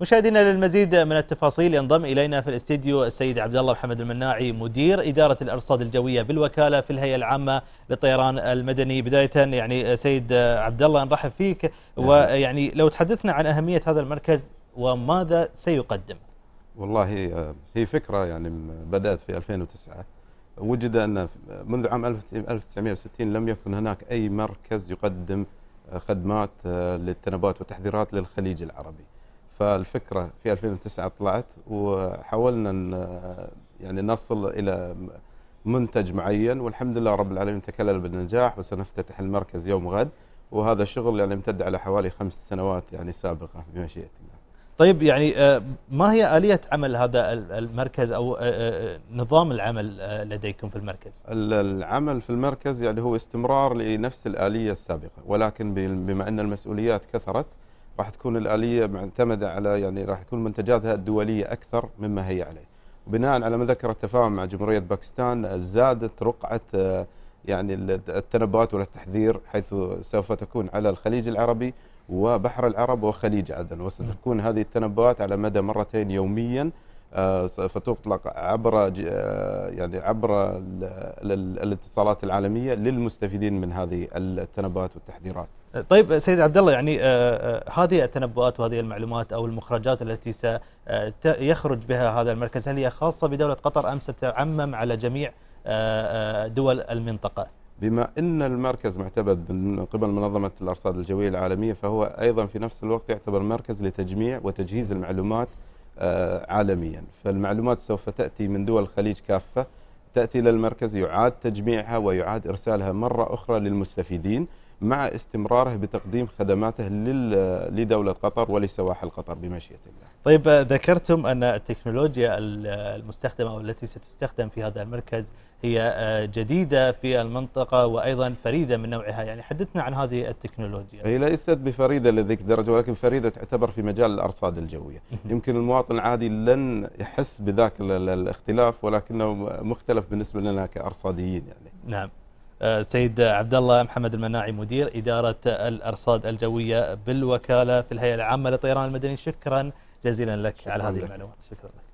مشاهدينا للمزيد من التفاصيل ينضم الينا في الاستديو السيد عبد الله محمد المناعي مدير اداره الارصاد الجويه بالوكاله في الهيئه العامه للطيران المدني، بدايه يعني سيد عبد الله نرحب فيك ويعني لو تحدثنا عن اهميه هذا المركز وماذا سيقدم؟ والله هي فكره يعني بدات في 2009 وجد ان منذ عام 1960 لم يكن هناك اي مركز يقدم خدمات للتنبؤات والتحذيرات للخليج العربي. فالفكره في 2009 طلعت وحاولنا يعني نصل الى منتج معين والحمد لله رب العالمين تكلل بالنجاح وسنفتتح المركز يوم غد وهذا شغل يعني امتد على حوالي خمس سنوات يعني سابقه بمشيئه الله. طيب يعني آه، ما هي آلية عمل هذا المركز أو آه، آه، نظام العمل لديكم في المركز؟ العمل في المركز يعني هو استمرار لنفس الآلية السابقة ولكن بما أن المسؤوليات كثرت راح تكون الآلية معتمدة على يعني راح تكون منتجاتها الدولية أكثر مما هي عليه وبناء على ما ذكر التفاهم مع جمهورية باكستان زادت رقعة آه، يعني التنبؤات والتحذير حيث سوف تكون على الخليج العربي وبحر العرب وخليج عدن وستكون هذه التنبؤات على مدى مرتين يوميا آه، سوف تطلق عبر آه، يعني عبر الاتصالات العالميه للمستفيدين من هذه التنبؤات والتحذيرات طيب سيد عبد الله يعني آه، آه، هذه التنبؤات وهذه المعلومات او المخرجات التي سيخرج آه، بها هذا المركز هل هي خاصه بدوله قطر ام ستعمم على جميع دول المنطقه؟ بما ان المركز معتمد من قبل منظمه الارصاد الجويه العالميه فهو ايضا في نفس الوقت يعتبر مركز لتجميع وتجهيز المعلومات عالميا، فالمعلومات سوف تاتي من دول الخليج كافه تاتي الى المركز يعاد تجميعها ويعاد ارسالها مره اخرى للمستفيدين. مع استمراره بتقديم خدماته لدولة قطر ولسواحل قطر بمشيئة الله طيب ذكرتم أن التكنولوجيا المستخدمة أو التي ستستخدم في هذا المركز هي آه، جديدة في المنطقة وأيضا فريدة من نوعها يعني حدثنا عن هذه التكنولوجيا هي ليست بفريدة لذيك الدرجة ولكن فريدة تعتبر في مجال الأرصاد الجوية يمكن المواطن العادي لن يحس بذاك الاختلاف ولكنه مختلف بالنسبة لنا كأرصاديين يعني نعم آه، سيد عبد الله محمد المناعي مدير إدارة الأرصاد الجوية بالوكالة في الهيئة العامة للطيران المدني شكرا جزيلا لك شكرا على هذه لك. المعلومات شكرا لك